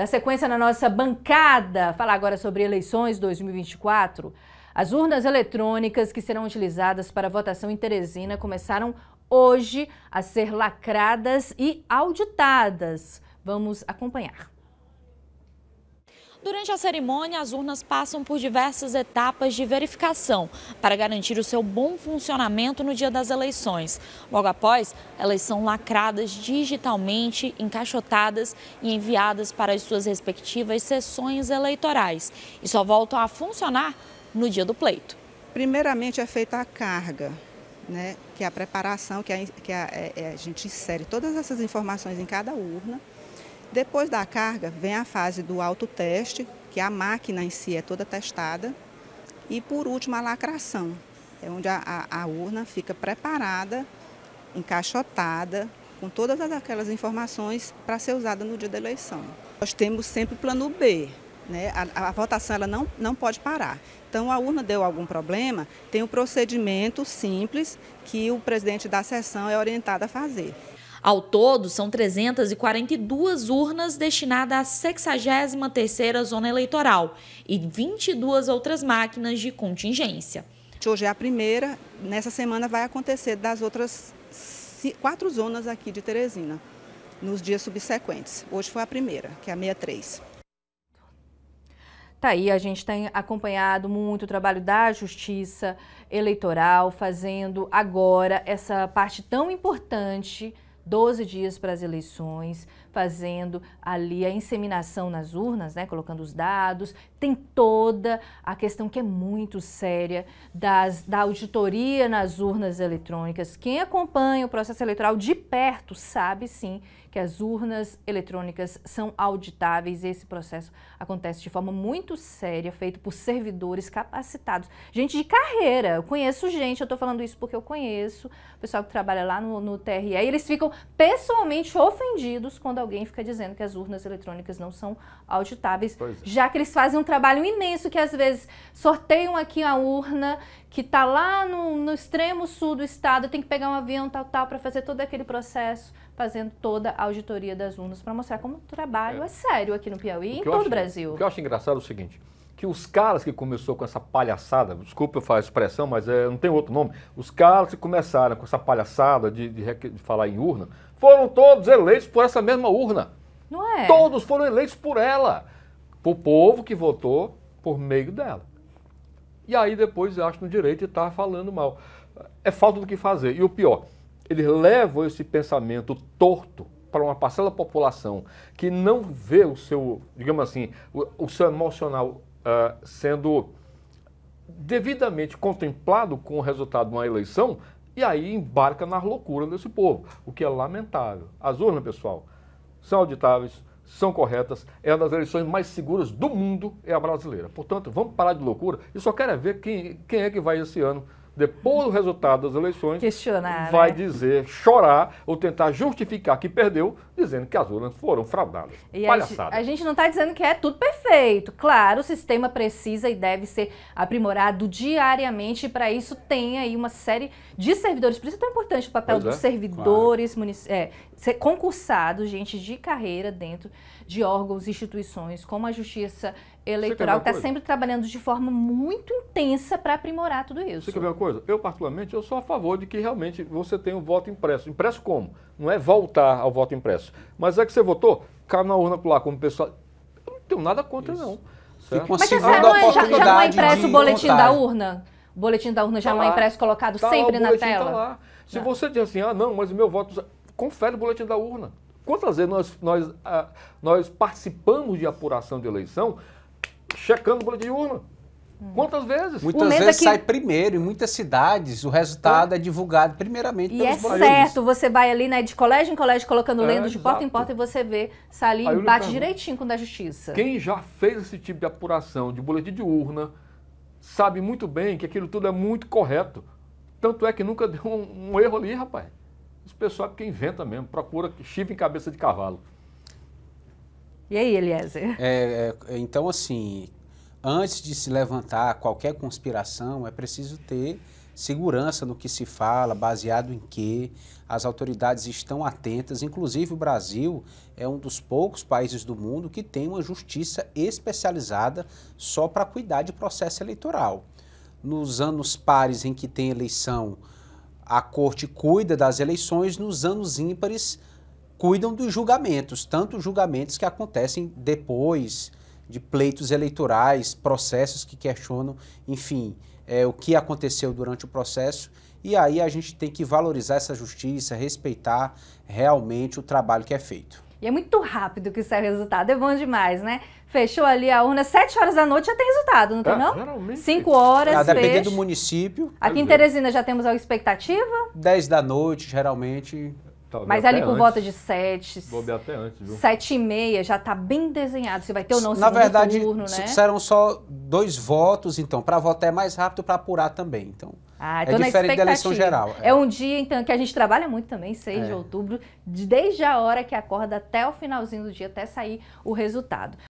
Da sequência na nossa bancada, falar agora sobre eleições 2024. As urnas eletrônicas que serão utilizadas para votação em Teresina começaram hoje a ser lacradas e auditadas. Vamos acompanhar. Durante a cerimônia, as urnas passam por diversas etapas de verificação para garantir o seu bom funcionamento no dia das eleições. Logo após, elas são lacradas digitalmente, encaixotadas e enviadas para as suas respectivas sessões eleitorais e só voltam a funcionar no dia do pleito. Primeiramente é feita a carga, né, que é a preparação, que, é que é, a gente insere todas essas informações em cada urna. Depois da carga, vem a fase do autoteste, que a máquina em si é toda testada. E por último, a lacração, é onde a, a, a urna fica preparada, encaixotada, com todas aquelas informações para ser usada no dia da eleição. Nós temos sempre plano B, né? A, a, votação ela não, não pode parar. Então, a urna deu algum problema, tem um procedimento simples que o presidente da sessão é orientado a fazer. Ao todo, são 342 urnas destinadas à 63ª Zona Eleitoral e 22 outras máquinas de contingência. Hoje é a primeira, nessa semana vai acontecer das outras quatro zonas aqui de Teresina, nos dias subsequentes. Hoje foi a primeira, que é a 63. Tá aí, a gente tem acompanhado muito o trabalho da Justiça Eleitoral, fazendo agora essa parte tão importante 12 dias para as eleições, fazendo ali a inseminação nas urnas, né, colocando os dados. Tem toda a questão que é muito séria das, da auditoria nas urnas eletrônicas. Quem acompanha o processo eleitoral de perto sabe sim que as urnas eletrônicas são auditáveis. Esse processo acontece de forma muito séria, feito por servidores capacitados, gente de carreira. Eu conheço gente, eu estou falando isso porque eu conheço o pessoal que trabalha lá no, no TRE, e eles ficam pessoalmente ofendidos quando alguém fica dizendo que as urnas eletrônicas não são auditáveis, é. já que eles fazem um trabalho imenso que às vezes sorteiam aqui a urna que está lá no, no, extremo sul do estado, tem que pegar um avião tal tal para fazer todo aquele processo, fazendo toda a auditoria das urnas para mostrar como o trabalho é. é, sério aqui no Piauí e em todo acho, o Brasil. O que eu acho engraçado é o seguinte, que os caras que começou com essa palhaçada, desculpa eu falar a expressão, mas é, não tem outro nome, os caras que começaram com essa palhaçada de, de, de falar em urna, foram todos eleitos por essa mesma urna. Não é? Todos foram eleitos por ela, por povo que votou por meio dela. E aí depois acham no direito de estar tá falando mal. É falta do que fazer. E o pior, eles levam esse pensamento torto para uma parcela da população que não vê o seu, digamos assim, o, o seu emocional ah, sendo devidamente contemplado com o resultado de uma eleição e aí embarca na loucura desse povo, o que é lamentável. As urnas, pessoal, são auditáveis, são corretas, é uma das eleições mais seguras do mundo, é a brasileira. Portanto, vamos parar de loucura e só quero é ver quem, quem é que vai esse ano depois do resultado das eleições, Questionar, né? vai né? dizer, chorar ou tentar justificar que perdeu, dizendo que as urnas foram fraudadas. E Palhaçada. A gente não está dizendo que é tudo perfeito. Claro, o sistema precisa e deve ser aprimorado diariamente. E para isso tem aí uma série de servidores. Por isso é tão importante o papel dos é. servidores claro. é, concursados, gente de carreira dentro de órgãos, instituições, como a Justiça eleitoral está sempre trabalhando de forma muito intensa para aprimorar tudo isso. Você quer ver uma coisa? Eu, particularmente, eu sou a favor de que realmente você tenha o um voto impresso. Impresso como? Não é voltar ao voto impresso. Mas é que você votou, cá na urna lá como pessoal. Eu não tenho nada contra, isso. não. Certo? Mas você já, não é, já, já não é impresso o boletim da urna? O boletim da urna já tá não é impresso colocado tá sempre lá, na tá tela? Tá lá. Se não. Tá. você diz assim, ah, não, mas o meu voto. Confere o boletim da urna. Quantas vezes nós, nós, ah, nós participamos de apuração de eleição checando o boletim urna. Quantas vezes? Muitas vezes é que... sai primeiro, em muitas cidades o resultado é, é divulgado primeiramente e pelos é boletins. certo, você vai ali né, de colégio em colégio colocando é, lendo de porta em porta e você vê, sai ali, bate direitinho com o da justiça. Quem já fez esse tipo de apuração de boletim de urna sabe muito bem que aquilo tudo é muito correto. Tanto é que nunca deu um, um erro ali, rapaz. Esse pessoal é porque inventa mesmo, procura chifre em cabeça de cavalo. E aí, Eliezer? É, é, então, assim, antes de se levantar qualquer conspiração, é preciso ter segurança no que se fala, baseado em que as autoridades estão atentas. Inclusive, o Brasil é um dos poucos países do mundo que tem uma justiça especializada só para cuidar de processo eleitoral. Nos anos pares em que tem eleição, a corte cuida das eleições, nos anos ímpares, cuidam dos julgamentos, tanto julgamentos que acontecem depois de pleitos eleitorais, processos que questionam, enfim, é, o que aconteceu durante o processo. E aí a gente tem que valorizar essa justiça, respeitar realmente o trabalho que é feito. E é muito rápido que sai o resultado, é bom demais, né? Fechou ali a urna, 7 horas da noite já tem resultado, não tem é, não? Geralmente. 5 horas, ah, Dependendo do município. Aqui em Teresina já temos a expectativa? 10 da noite, geralmente. Talvez Mas ali por antes. volta de 7. sete até antes, e meia já está bem desenhado. Se vai ter ou não Na verdade, turno, né? serão só dois votos, então. Para votar é mais rápido, para apurar também. Então, ah, é, então é diferente da eleição geral. É. é. um dia, então, que a gente trabalha muito também, 6 é. de outubro, desde a hora que acorda até o finalzinho do dia, até sair o resultado.